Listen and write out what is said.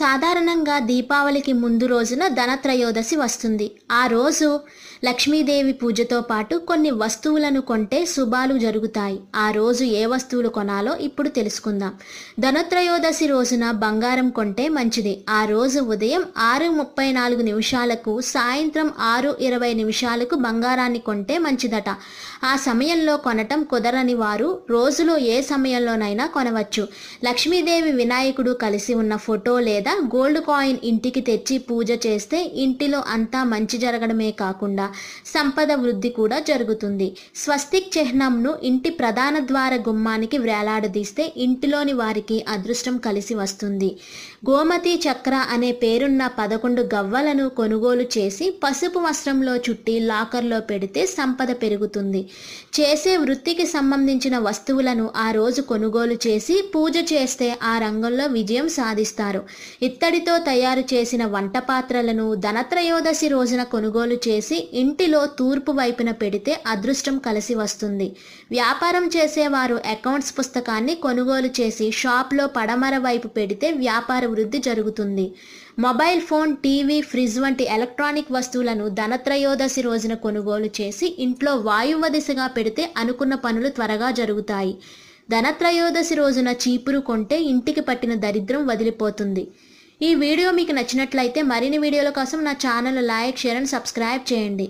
సాధారణంగా దీపావళికి ముందు రోజున ధనత్రయోదశి వస్తుంది ఆ రోజు లక్ష్మీదేవి పూజతో పాటు కొన్ని వస్తువులను కొంటే శుభాలు జరుగుతాయి ఆ రోజు ఏ వస్తువులు కొనాలో ఇప్పుడు తెలుసుకుందాం ధనత్రయోదశి రోజున బంగారం కొంటే మంచిది ఆ రోజు ఉదయం ఆరు ముప్పై నాలుగు నిమిషాలకు సాయంత్రం ఆరు ఇరవై నిమిషాలకు బంగారాన్ని కొంటే మంచిదట ఆ సమయంలో కొనటం కుదరని వారు రోజులో ఏ సమయంలోనైనా కొనవచ్చు లక్ష్మీదేవి వినాయకుడు కలిసి ఉన్న ఫోటో లేదా లేదా గోల్డ్ కాయిన్ ఇంటికి తెచ్చి పూజ చేస్తే ఇంటిలో అంతా మంచి జరగడమే కాకుండా సంపద వృద్ధి కూడా జరుగుతుంది స్వస్తిక్ చిహ్నంను ఇంటి ప్రధాన ద్వార గుమ్మానికి వేలాడదీస్తే ఇంటిలోని వారికి అదృష్టం కలిసి వస్తుంది గోమతి చక్ర అనే పేరున్న పదకొండు గవ్వలను కొనుగోలు చేసి పసుపు వస్త్రంలో చుట్టి లాకర్లో పెడితే సంపద పెరుగుతుంది చేసే వృత్తికి సంబంధించిన వస్తువులను ఆ రోజు కొనుగోలు చేసి పూజ చేస్తే ఆ రంగంలో విజయం సాధిస్తారు ఇత్తడితో తయారు చేసిన వంట పాత్రలను ధనత్రయోదశి రోజున కొనుగోలు చేసి ఇంటిలో తూర్పు వైపున పెడితే అదృష్టం కలిసి వస్తుంది వ్యాపారం చేసేవారు అకౌంట్స్ పుస్తకాన్ని కొనుగోలు చేసి షాప్లో పడమర వైపు పెడితే వ్యాపార వృద్ధి జరుగుతుంది మొబైల్ ఫోన్ టీవీ ఫ్రిడ్జ్ వంటి ఎలక్ట్రానిక్ వస్తువులను ధనత్రయోదశి రోజున కొనుగోలు చేసి ఇంట్లో వాయువ దిశగా పెడితే అనుకున్న పనులు త్వరగా జరుగుతాయి ధనత్రయోదశి రోజున చీపురు కొంటే ఇంటికి పట్టిన దరిద్రం వదిలిపోతుంది ఈ వీడియో మీకు నచ్చినట్లయితే మరిన్ని వీడియోల కోసం నా channel like share and subscribe చేయండి